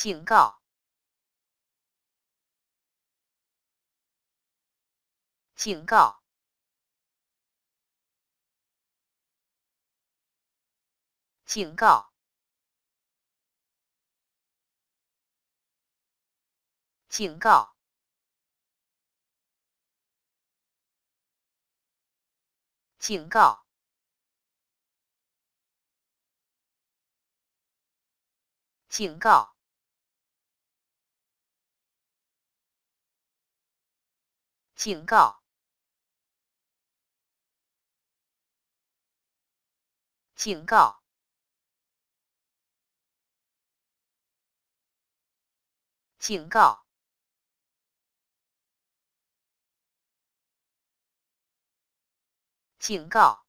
警告！警告！警告！警告！警告！警告！警告！警告！警告！警告！